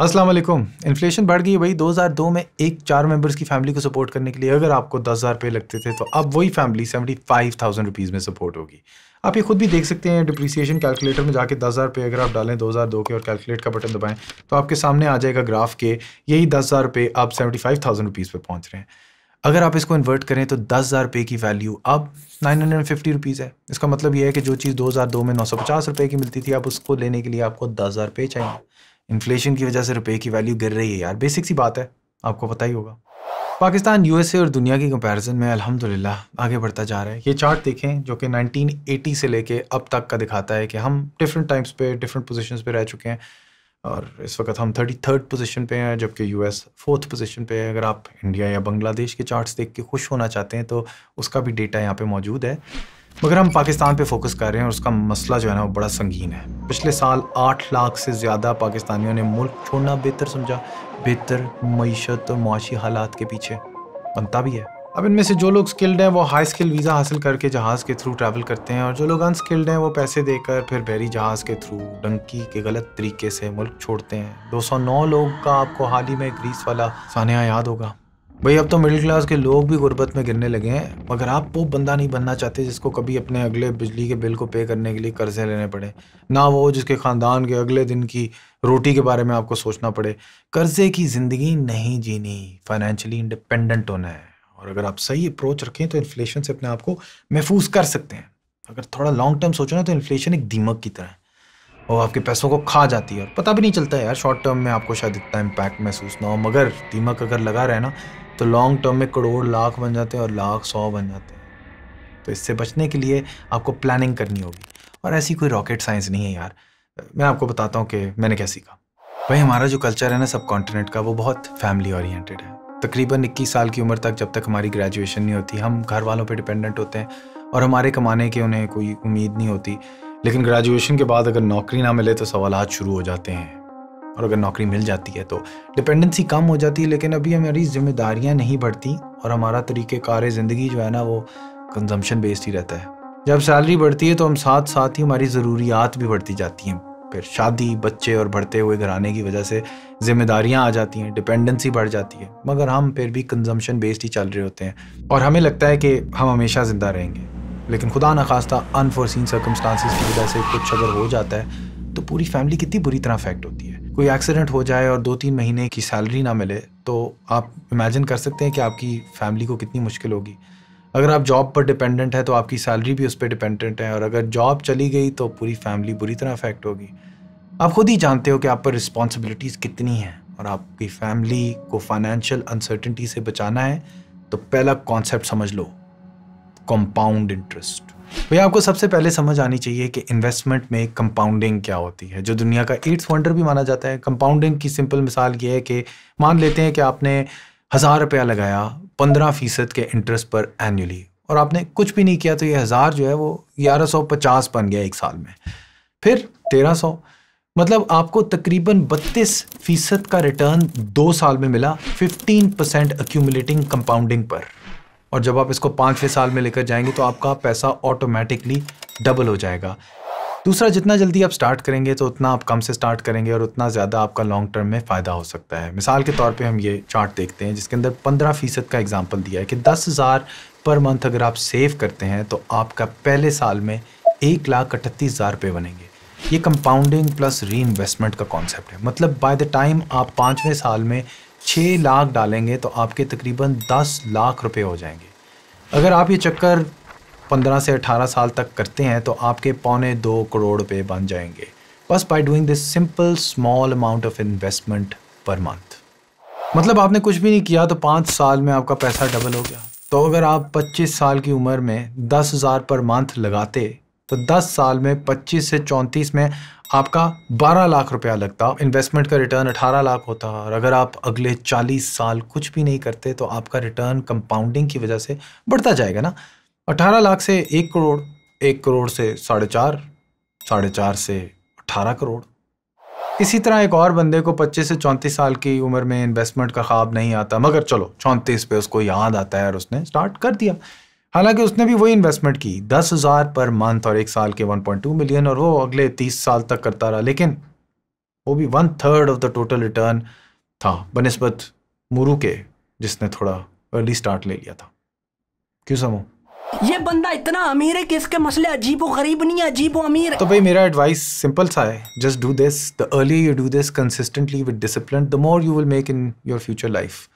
अस्सलाम वालेकुम इन्फ्लेशन बढ़ गई भाई 2002 में एक चार मेंबर्स की फैमिली को सपोर्ट करने के लिए अगर आपको दस हज़ार रुपये लगते थे तो अब वही family seventy five thousand rupees में सपोर्ट होगी आप ये खुद भी देख सकते हैं डिप्रिसिएशन कैलकुलेटर में जाके दस हज़ार रुपये अगर आप डालें 2002 के और कैलकुलेट का बटन दबाएं तो आपके सामने आ जाएगा ग्राफ के यही दस हज़ार रुपये आप सेवेंटी फाइव थाउजेंड रुपीज़ पर पहुँच रहे हैं अगर आप इसको इन्वर्ट करें तो दस हज़ार रुपये की वैल्यू अब नाइन हंड्रेड फिफ्टी रुपीज़ है इसका मतलब यह है कि जो चीज़ दो हज़ार दो में नौ सौ पचास रुपये की मिलती थी आप उसको लेने के लिए आपको दस हज़ार रुपये चाहिए इन्फ्लेशन की वजह से रुपए की वैल्यू गिर रही है यार बेसिक सी बात है आपको पता ही होगा पाकिस्तान यूएसए और दुनिया की कंपैरिजन में अल्हम्दुलिल्लाह आगे बढ़ता जा रहा है ये चार्ट देखें जो कि 1980 से लेके अब तक का दिखाता है कि हम डिफरेंट टाइम्स पे डिफरेंट पोजीशंस पे रह चुके हैं और इस वक्त हम थर्टी थर्ड पोजिशन पे हैं जबकि यू एस फोर्थ पोजिशन पे है अगर आप इंडिया या बांग्लादेश के चार्ट्स देख के खुश होना चाहते हैं तो उसका भी डेटा यहाँ पे मौजूद है मगर हम पाकिस्तान पे फोकस कर रहे हैं और उसका मसला जो है ना वो बड़ा संगीन है पिछले साल आठ लाख से ज़्यादा पाकिस्तानियों ने मुल्क छोड़ना बेहतर समझा बेहतर मीशत और मुआशी हालात के पीछे बनता भी है अब इनमें से जो लोग स्किल्ड हैं वो हाई स्किल वीज़ा हासिल करके जहाज़ के थ्रू ट्रैवल करते हैं और जो लोग अनस्किल्ड हैं वो पैसे देकर फिर बहरी जहाज़ के थ्रू डंकी के गलत तरीके से मुल्क छोड़ते हैं 209 लोग का आपको हाल ही में ग्रीस वाला सानिया याद होगा भाई अब तो मिडिल क्लास के लोग भी गुर्बत में गिरने लगे हैं मगर आप वो बंदा नहीं बनना चाहते जिसको कभी अपने अगले बिजली के बिल को पे करने के लिए कर्जे लेने पड़े ना वो जिसके ख़ानदान के अगले दिन की रोटी के बारे में आपको सोचना पड़े कर्जे की ज़िंदगी नहीं जीनी फाइनेंशियली इंडिपेंडेंट होना है और अगर आप सही अप्रोच रखें तो इन्फ्लेशन से अपने आप को महफूज कर सकते हैं अगर थोड़ा लॉन्ग टर्म सोचो ना तो इन्फ्लेशन एक दीमक की तरह है और आपके पैसों को खा जाती है और पता भी नहीं चलता है यार शॉर्ट टर्म में आपको शायद इतना इम्पैक्ट महसूस ना हो मगर दीमक अगर लगा रहे ना तो लॉन्ग टर्म में करोड़ लाख बन जाते हैं और लाख सौ बन जाते हैं तो इससे बचने के लिए आपको प्लानिंग करनी होगी और ऐसी कोई रॉकेट साइंस नहीं है यार मैं आपको बताता हूँ कि मैंने क्या सीखा भाई हमारा जो कल्चर है ना सब कॉन्टिनेंट का वो बहुत फैमिली ओरिएंटेड है तकरीबन इक्कीस साल की उम्र तक जब तक हमारी ग्रेजुएशन नहीं होती हम घर वालों पर डिपेंडेंट होते हैं और हमारे कमाने की उन्हें कोई उम्मीद नहीं होती लेकिन ग्रेजुएशन के बाद अगर नौकरी ना मिले तो सवाल शुरू हो जाते हैं और अगर नौकरी मिल जाती है तो डिपेंडेंसी कम हो जाती है लेकिन अभी हमारी जिम्मेदारियाँ नहीं बढ़ती और हमारा कार ज़िंदगी जो है ना वो कंजम्पशन बेस्ड ही रहता है जब सैलरी बढ़ती है तो हम साथ साथ ही हमारी ज़रूरियात भी बढ़ती जाती हैं फिर शादी बच्चे और बढ़ते हुए घराने की वजह से जिम्मेदारियां आ जाती हैं डिपेंडेंसी बढ़ जाती है मगर हम फिर भी कंजम्पशन बेस्ड ही चल रहे होते हैं और हमें लगता है कि हम हमेशा ज़िंदा रहेंगे लेकिन खुदा न खास्ता अनफोर्सिन सर्कमस्टांसिस की वजह से कुछ अगर हो जाता है तो पूरी फैमिली कितनी बुरी तरह अफेक्ट होती है कोई एक्सीडेंट हो जाए और दो तीन महीने की सैलरी ना मिले तो आप इमेजिन कर सकते हैं कि आपकी फैमिली को कितनी मुश्किल होगी अगर आप जॉब पर डिपेंडेंट है तो आपकी सैलरी भी उस पर डिपेंडेंट है और अगर जॉब चली गई तो पूरी फैमिली बुरी तरह अफेक्ट होगी आप खुद ही जानते हो कि आप पर रिस्पॉन्सिबिलिटीज़ कितनी हैं और आपकी फैमिली को फाइनेंशियल अनसर्टिनटी से बचाना है तो पहला कॉन्सेप्ट समझ लो कंपाउंड इंटरेस्ट भैया आपको सबसे पहले समझ आनी चाहिए कि इन्वेस्टमेंट में कंपाउंडिंग क्या होती है जो दुनिया का एट्स वंडर भी माना जाता है कंपाउंडिंग की सिंपल मिसाल ये है कि मान लेते हैं कि आपने हज़ार रुपया लगाया पंद्रह फ़ीसद के इंटरेस्ट पर एनुअली और आपने कुछ भी नहीं किया तो ये हज़ार जो है वो ग्यारह सौ पचास बन गया एक साल में फिर तेरह सौ मतलब आपको तकरीबन बत्तीस फ़ीसद का रिटर्न दो साल में मिला फिफ्टीन परसेंट अक्यूमुलेटिंग कंपाउंडिंग पर और जब आप इसको पाँचवें साल में लेकर जाएंगे तो आपका पैसा ऑटोमेटिकली डबल हो जाएगा दूसरा जितना जल्दी आप स्टार्ट करेंगे तो उतना आप कम से स्टार्ट करेंगे और उतना ज़्यादा आपका लॉन्ग टर्म में फ़ायदा हो सकता है मिसाल के तौर पे हम ये चार्ट देखते हैं जिसके अंदर पंद्रह फ़ीसद का एग्जांपल दिया है कि दस हज़ार पर मंथ अगर आप सेव करते हैं तो आपका पहले साल में एक लाख अठतीस हज़ार रुपये बनेंगे ये कंपाउंडिंग प्लस री इन्वेस्टमेंट का कॉन्सेप्ट है मतलब बाय द टाइम आप पाँचवें साल में छः लाख डालेंगे तो आपके तकरीबन दस लाख रुपए हो जाएंगे अगर आप ये चक्कर पंद्रह से अठारह साल तक करते हैं तो आपके पौने दो करोड़ रुपए बन जाएंगे बस by doing this simple small amount of investment per month मतलब आपने कुछ भी नहीं किया तो पाँच साल में आपका पैसा डबल हो गया तो अगर आप 25 साल की उम्र में दस हज़ार पर मंथ लगाते तो 10 साल में 25 से 34 में आपका 12 लाख रुपया लगता इन्वेस्टमेंट का रिटर्न 18 लाख होता और अगर आप अगले 40 साल कुछ भी नहीं करते तो आपका रिटर्न कंपाउंडिंग की वजह से बढ़ता जाएगा ना 18 लाख से एक करोड़ एक करोड़ से साढ़े चार साढ़े चार से अठारह करोड़ इसी तरह एक और बंदे को 25 से 34 साल की उम्र में इन्वेस्टमेंट का ख्वाब नहीं आता मगर चलो 34 पे उसको याद आता है और उसने स्टार्ट कर दिया हालांकि उसने भी वही इन्वेस्टमेंट की दस हज़ार पर मंथ और एक साल के 1.2 मिलियन और वो अगले तीस साल तक करता रहा लेकिन वो भी one third of the total return था बनस्बत मुरू के जिसने थोड़ा अर्ली स्टार्ट ले लिया था क्यों समो ये बंदा इतना अमीर है कि इसके मसले अजीबो गरीब नहीं है अजीबो अमीर तो भाई मेरा एडवाइस सिंपल सा है just do this the early you do this consistently with discipline the more you will make in your future life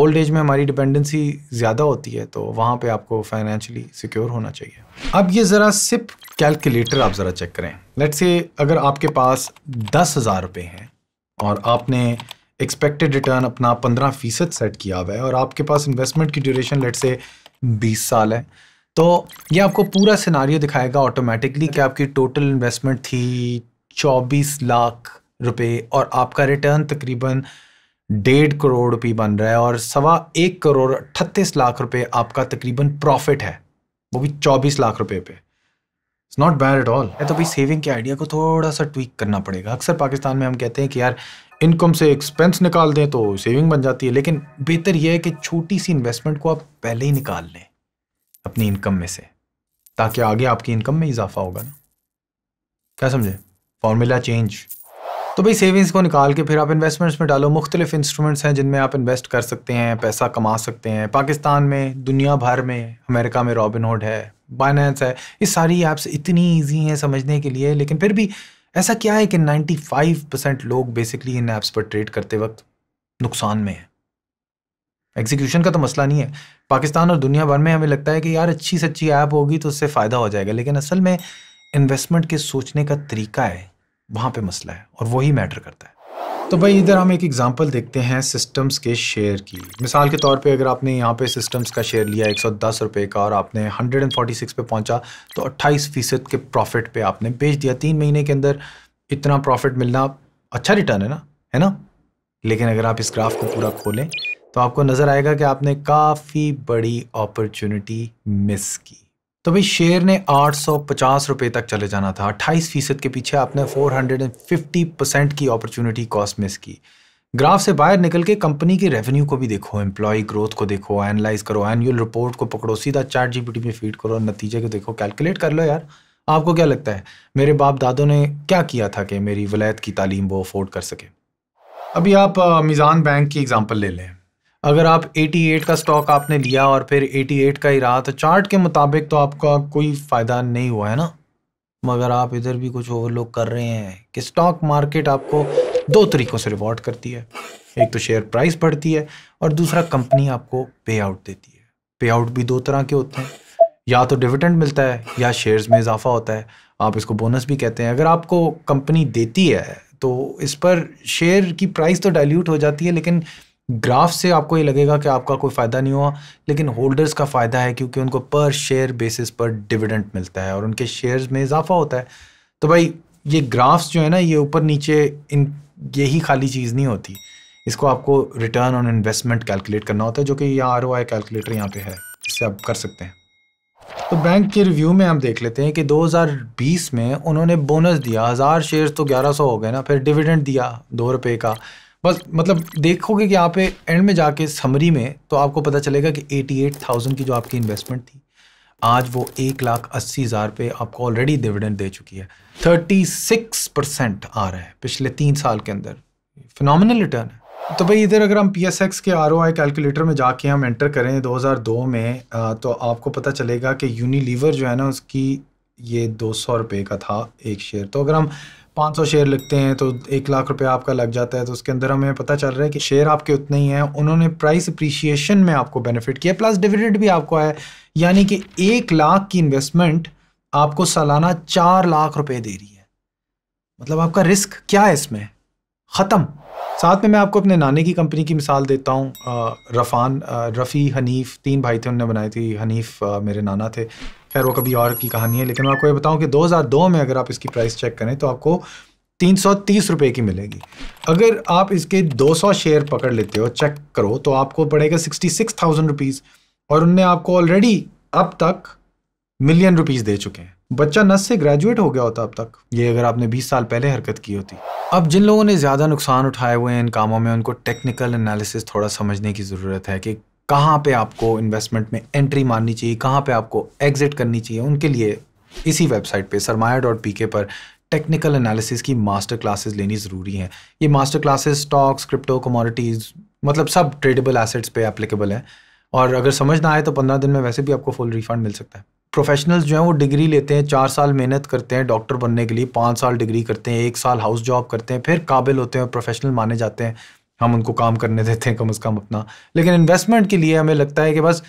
old age में हमारी डिपेंडेंसी ज़्यादा होती है तो वहाँ पे आपको फाइनेंशियली सिक्योर होना चाहिए अब ये ज़रा सिप कैलकुलेटर आप ज़रा चेक करें लेट्स से अगर आपके पास दस हज़ार रुपये हैं और आपने एक्सपेक्टेड रिटर्न अपना पंद्रह फ़ीसद सेट किया हुआ है और आपके पास इन्वेस्टमेंट की ड्यूरेशन लेट से बीस साल है तो ये आपको पूरा सिनारियो दिखाएगा ऑटोमेटिकली कि आपकी टोटल इन्वेस्टमेंट थी चौबीस लाख रुपए और आपका रिटर्न तकरीबन डेढ़ करोड़ रुपये बन रहा है और सवा एक करोड़ अट्ठतीस लाख रुपए आपका तकरीबन प्रॉफिट है वो भी चौबीस लाख रुपए पे it's not bad at all तो भाई सेविंग के आइडिया को थोड़ा सा ट्विक करना पड़ेगा अक्सर पाकिस्तान में हम कहते हैं कि यार इनकम से एक्सपेंस निकाल दें तो सेविंग बन जाती है लेकिन बेहतर यह है कि छोटी सी इन्वेस्टमेंट को आप पहले ही निकाल लें अपनी इनकम में से ताकि आगे आपकी इनकम में इजाफा होगा ना क्या समझे फॉर्मूला चेंज तो भाई सेविंग्स को निकाल के फिर आप इन्वेस्टमेंट्स में डालो मुख्तलिफ इंस्ट्रूमेंट्स हैं जिनमें आप इन्वेस्ट कर सकते हैं पैसा कमा सकते हैं पाकिस्तान में दुनिया भर में अमेरिका में रॉबिनहुड है बाइनेंस है ये सारी ऐप्स इतनी ईजी हैं समझने के लिए लेकिन फिर भी ऐसा क्या है कि नाइन्टी फाइव परसेंट लोग बेसिकली इन ऐप्स पर ट्रेड करते वक्त नुकसान में है एग्जीक्यूशन का तो मसला नहीं है पाकिस्तान और दुनिया भर में हमें लगता है कि यार अच्छी सच्ची ऐप होगी तो उससे फ़ायदा हो जाएगा लेकिन असल में इन्वेस्टमेंट के सोचने का तरीका है वहाँ पे मसला है और वही मैटर करता है तो भाई इधर हम एक एग्जांपल देखते हैं सिस्टम्स के शेयर की मिसाल के तौर पे अगर आपने यहाँ पे सिस्टम्स का शेयर लिया एक सौ दस रुपये का और आपने 146 पे पहुंचा तो अट्ठाईस फीसद के प्रॉफिट पे आपने बेच दिया तीन महीने के अंदर इतना प्रॉफिट मिलना अच्छा रिटर्न है ना है ना लेकिन अगर आप इस ग्राफ को पूरा खोलें तो आपको नज़र आएगा कि आपने काफ़ी बड़ी अपॉर्चुनिटी मिस की तो भाई शेयर ने 850 रुपए तक चले जाना था 28 फीसद के पीछे आपने 450 परसेंट की अपॉर्चुनिटी कॉस्ट मिस की ग्राफ से बाहर निकल के कंपनी के रेवेन्यू को भी देखो एम्प्लॉय ग्रोथ को देखो एनालाइज करो एनुअल रिपोर्ट को पकड़ो सीधा चैट जीपीटी में फीड करो नतीजे को देखो कैलकुलेट कर लो यार आपको क्या लगता है मेरे बाप दादों ने क्या किया था कि मेरी वलैत की तालीम वो अफोर्ड कर सके अभी आप मिज़ान बैंक की एग्जाम्पल ले लें अगर आप 88 का स्टॉक आपने लिया और फिर 88 का ही रहा तो चार्ट के मुताबिक तो आपका कोई फ़ायदा नहीं हुआ है ना मगर आप इधर भी कुछ ओवरलोक कर रहे हैं कि स्टॉक मार्केट आपको दो तरीक़ों से रिवॉर्ड करती है एक तो शेयर प्राइस बढ़ती है और दूसरा कंपनी आपको पे आउट देती है पे आउट भी दो तरह के होते हैं या तो डिविडेंड मिलता है या शेयर्स में इजाफा होता है आप इसको बोनस भी कहते हैं अगर आपको कंपनी देती है तो इस पर शेयर की प्राइस तो डाइल्यूट हो जाती है लेकिन ग्राफ से आपको ये लगेगा कि आपका कोई फ़ायदा नहीं हुआ लेकिन होल्डर्स का फ़ायदा है क्योंकि उनको पर शेयर बेसिस पर डिविडेंड मिलता है और उनके शेयर्स में इजाफा होता है तो भाई ये ग्राफ्स जो है ना ये ऊपर नीचे इन यही खाली चीज़ नहीं होती इसको आपको रिटर्न ऑन इन्वेस्टमेंट कैलकुलेट करना होता है जो कि यहाँ आर ओ आई कैलकुलेटर यहाँ पे है इससे आप कर सकते हैं तो बैंक के रिव्यू में हम देख लेते हैं कि 2020 में उन्होंने बोनस दिया हज़ार शेयर तो 1100 हो गए ना फिर डिविडेंड दिया दो रुपये का बस मतलब देखोगे कि यहाँ पे एंड में जाके समरी में तो आपको पता चलेगा कि 88,000 की जो आपकी इन्वेस्टमेंट थी आज वो एक लाख अस्सी हज़ार पे आपको ऑलरेडी डिविडेंड दे चुकी है 36 परसेंट आ रहा है पिछले तीन साल के अंदर फिनल रिटर्न है तो भाई इधर अगर हम पी एस एक्स के आर ओ आई कैलकुलेटर में जाके हम एंटर करें 2002 में तो आपको पता चलेगा कि यूनिलीवर जो है ना उसकी ये दो सौ रुपये का था एक शेयर तो अगर हम पाँच सौ शेयर लिखते हैं तो एक लाख रुपये आपका लग जाता है तो उसके अंदर हमें पता चल रहा है कि शेयर आपके उतने ही हैं उन्होंने प्राइस अप्रिशिएशन में आपको बेनिफिट किया प्लस डिविडेंड भी आपको आया यानी कि एक लाख की इन्वेस्टमेंट आपको सालाना चार लाख रुपए दे रही है मतलब आपका रिस्क क्या है इसमें ख़त्म साथ में मैं आपको अपने नाने की कंपनी की मिसाल देता हूँ रफ़ान रफ़ी हनीफ़ तीन भाई थे उनने बनाई थी हनीफ़ मेरे नाना थे खैर वो कभी और की कहानी है लेकिन मैं आपको ये बताऊं कि 2002 में अगर आप इसकी प्राइस चेक करें तो आपको तीन सौ तीस रुपये की मिलेगी अगर आप इसके दो सौ शेयर पकड़ लेते हो चेक करो तो आपको पड़ेगा सिक्सटी सिक्स थाउजेंड रुपीज़ और उनने आपको ऑलरेडी अब तक मिलियन रुपीज़ दे चुके हैं बच्चा नस से ग्रेजुएट हो गया होता अब तक ये अगर आपने 20 साल पहले हरकत की होती अब जिन लोगों ने ज़्यादा नुकसान उठाए हुए हैं इन कामों में उनको टेक्निकल एनालिसिस थोड़ा समझने की ज़रूरत है कि कहाँ पे आपको इन्वेस्टमेंट में एंट्री मारनी चाहिए कहाँ पे आपको एग्जिट करनी चाहिए उनके लिए इसी वेबसाइट पे सरमाया डॉट पी के पर टेक्निकल एनालिसिस की मास्टर क्लासेस लेनी ज़रूरी है ये master classes stocks crypto commodities मतलब सब ट्रेडेबल एसेट्स पे एप्लीकेबल है और अगर समझ ना आए तो पंद्रह दिन में वैसे भी आपको फुल रिफंड मिल सकता है प्रोफेशनल्स जो हैं वो डिग्री लेते हैं चार साल मेहनत करते हैं डॉक्टर बनने के लिए पाँच साल डिग्री करते हैं एक साल हाउस जॉब करते हैं फिर काबिल होते हैं प्रोफेशनल माने जाते हैं हम उनको काम करने देते हैं कम अज़ कम अपना लेकिन इन्वेस्टमेंट के लिए हमें लगता है कि बस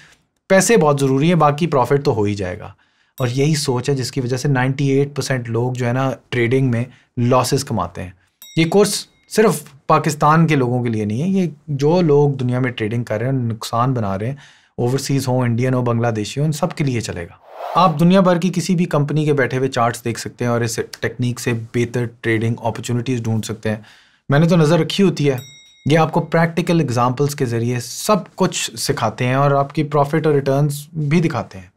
पैसे बहुत ज़रूरी हैं बाकी प्रॉफिट तो हो ही जाएगा और यही सोच है जिसकी वजह से 98 परसेंट लोग जो है ना ट्रेडिंग में लॉसेस कमाते हैं ये कोर्स सिर्फ पाकिस्तान के लोगों के लिए नहीं है ये जो लोग दुनिया में ट्रेडिंग कर रहे हैं नुकसान बना रहे हैं ओवरसीज़ हों इंडियन हो बांग्लादेशी हो उन सब के लिए चलेगा आप दुनिया भर की किसी भी कंपनी के बैठे हुए चार्ट्स देख सकते हैं और इस टेक्निक से बेहतर ट्रेडिंग अपॉर्चुनिटीज़ ढूंढ सकते हैं मैंने तो नज़र रखी होती है ये आपको प्रैक्टिकल एग्जाम्पल्स के ज़रिए सब कुछ सिखाते हैं और आपकी प्रॉफिट और रिटर्न भी दिखाते हैं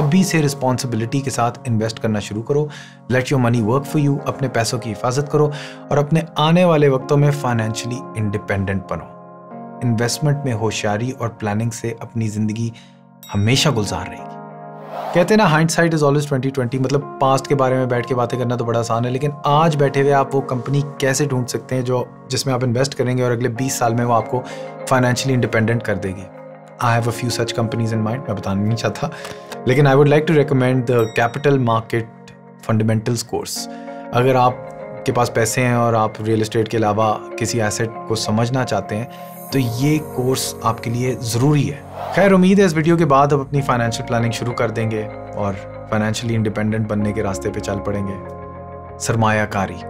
अभी से रिस्पॉन्सिबिलिटी के साथ इन्वेस्ट करना शुरू करो let your money work for you अपने पैसों की हिफाजत करो और अपने आने वाले वक्तों में फाइनेंशियली इंडिपेंडेंट बनो इन्वेस्टमेंट में होशियारी और प्लानिंग से अपनी ज़िंदगी हमेशा गुलजार रहेगी कहते ना hindsight is always twenty twenty मतलब पास्ट के बारे में बैठ के बातें करना तो बड़ा आसान है लेकिन आज बैठे हुए आप वो कंपनी कैसे ढूंढ सकते हैं जो जिसमें आप इन्वेस्ट करेंगे और अगले बीस साल में वो आपको फाइनेंशियली इंडिपेंडेंट कर देगी I have a few such companies in mind मैं बताना नहीं चाहता लेकिन I would like to recommend the capital market fundamentals course अगर आप आपके पास पैसे हैं और आप रियल इस्टेट के अलावा किसी एसेट को समझना चाहते हैं तो ये कोर्स आपके लिए ज़रूरी है खैर उम्मीद है इस वीडियो के बाद आप अपनी फाइनेंशियल प्लानिंग शुरू कर देंगे और फाइनेंशियली इंडिपेंडेंट बनने के रास्ते पे चल पड़ेंगे सरमायाकारी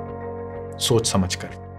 सोच समझ कर